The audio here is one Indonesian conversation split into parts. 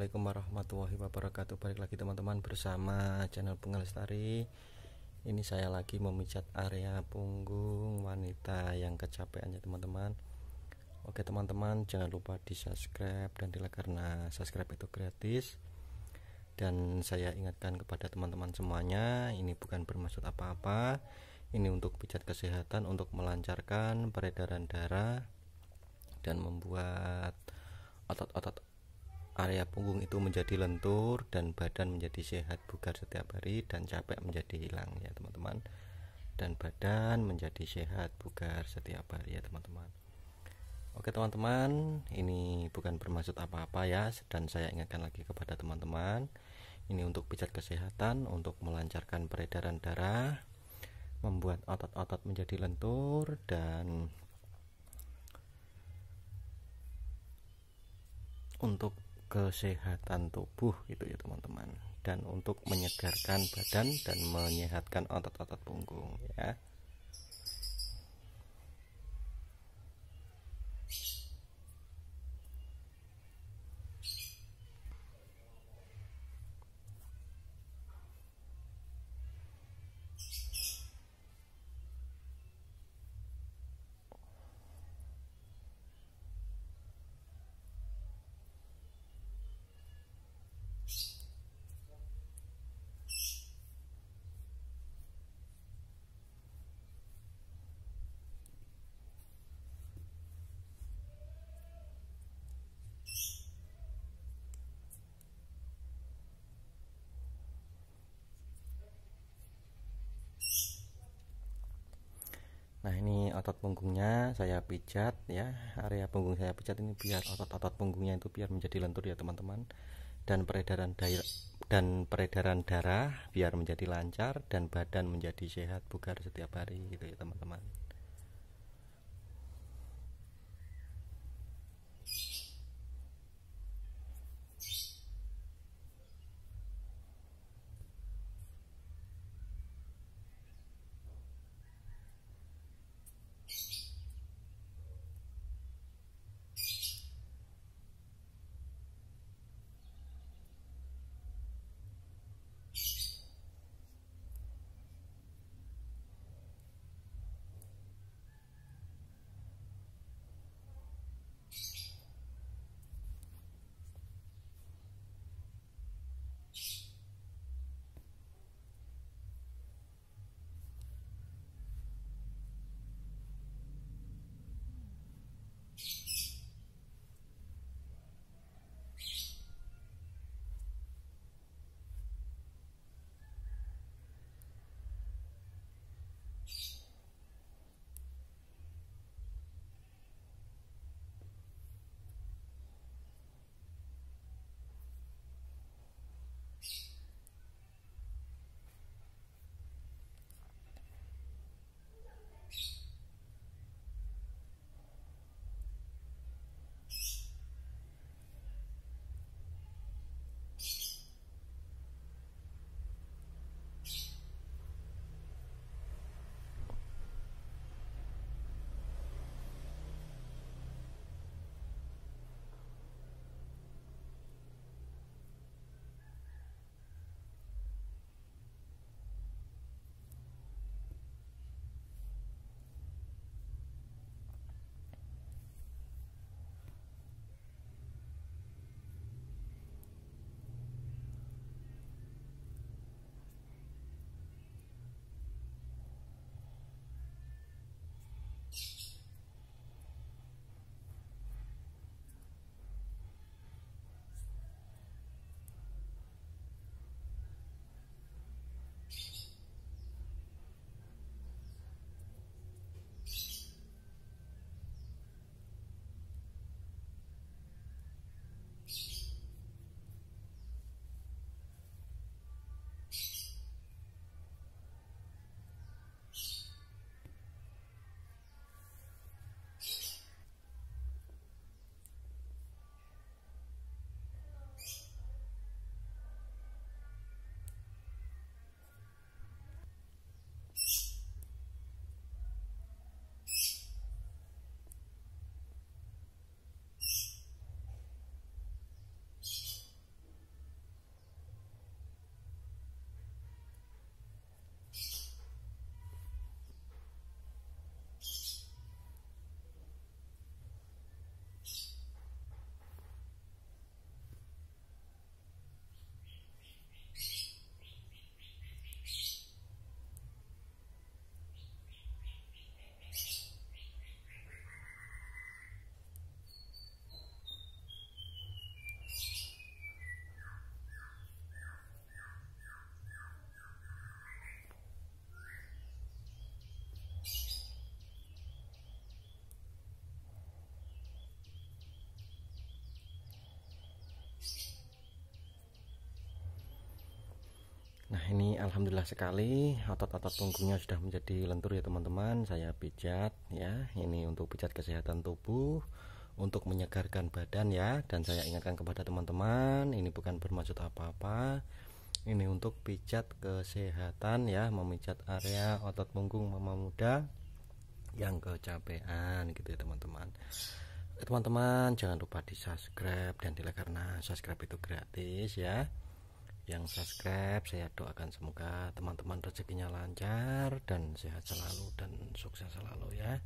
Assalamualaikum warahmatullahi wabarakatuh Balik lagi teman-teman bersama channel Pengelestari Ini saya lagi memijat area punggung wanita yang kecapean ya teman-teman Oke teman-teman jangan lupa di subscribe dan di like karena subscribe itu gratis Dan saya ingatkan kepada teman-teman semuanya Ini bukan bermaksud apa-apa Ini untuk pijat kesehatan untuk melancarkan peredaran darah Dan membuat otot-otot area punggung itu menjadi lentur dan badan menjadi sehat bugar setiap hari dan capek menjadi hilang ya teman-teman dan badan menjadi sehat bugar setiap hari ya teman-teman Oke teman-teman ini bukan bermaksud apa-apa ya dan saya ingatkan lagi kepada teman-teman ini untuk pijat kesehatan untuk melancarkan peredaran darah membuat otot-otot menjadi lentur dan untuk kesehatan tubuh gitu ya teman-teman dan untuk menyegarkan badan dan menyehatkan otot-otot punggung ya Nah ini otot punggungnya saya pijat ya area punggung saya pijat ini biar otot-otot punggungnya itu biar menjadi lentur ya teman-teman dan peredaran dair dan peredaran darah biar menjadi lancar dan badan menjadi sehat bugar setiap hari gitu ya teman-teman. ini alhamdulillah sekali otot-otot punggungnya sudah menjadi lentur ya teman-teman saya pijat ya ini untuk pijat kesehatan tubuh untuk menyegarkan badan ya dan saya ingatkan kepada teman-teman ini bukan bermaksud apa-apa ini untuk pijat kesehatan ya memijat area otot punggung mama muda yang kecapean gitu ya teman-teman teman-teman jangan lupa di subscribe dan di like karena subscribe itu gratis ya yang subscribe saya doakan semoga teman-teman rezekinya lancar dan sehat selalu dan sukses selalu ya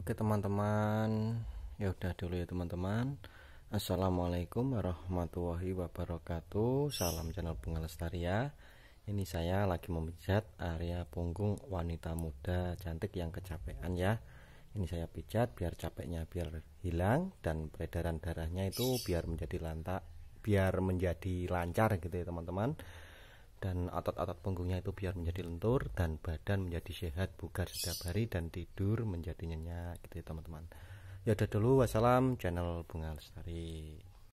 Oke teman-teman, ya udah dulu ya teman-teman. Assalamualaikum warahmatullahi wabarakatuh. Salam channel Bunga ya. Ini saya lagi memijat area punggung wanita muda cantik yang kecapean ya. Ini saya pijat biar capeknya biar hilang dan peredaran darahnya itu biar menjadi lantak, biar menjadi lancar gitu ya teman-teman dan otot-otot punggungnya itu biar menjadi lentur dan badan menjadi sehat bugar setiap hari dan tidur menjadi nyenyak gitu ya teman-teman ya udah dulu wassalam channel bunga lestari